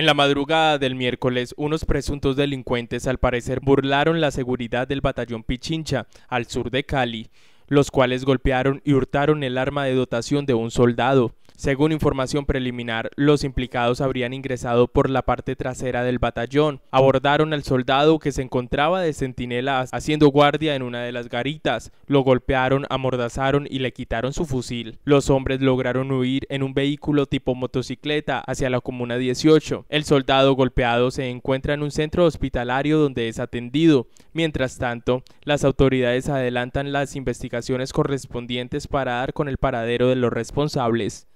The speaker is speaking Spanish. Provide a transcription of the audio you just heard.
En la madrugada del miércoles, unos presuntos delincuentes al parecer burlaron la seguridad del batallón Pichincha, al sur de Cali, los cuales golpearon y hurtaron el arma de dotación de un soldado. Según información preliminar, los implicados habrían ingresado por la parte trasera del batallón, abordaron al soldado que se encontraba de centinela haciendo guardia en una de las garitas, lo golpearon, amordazaron y le quitaron su fusil. Los hombres lograron huir en un vehículo tipo motocicleta hacia la comuna 18. El soldado golpeado se encuentra en un centro hospitalario donde es atendido. Mientras tanto, las autoridades adelantan las investigaciones correspondientes para dar con el paradero de los responsables.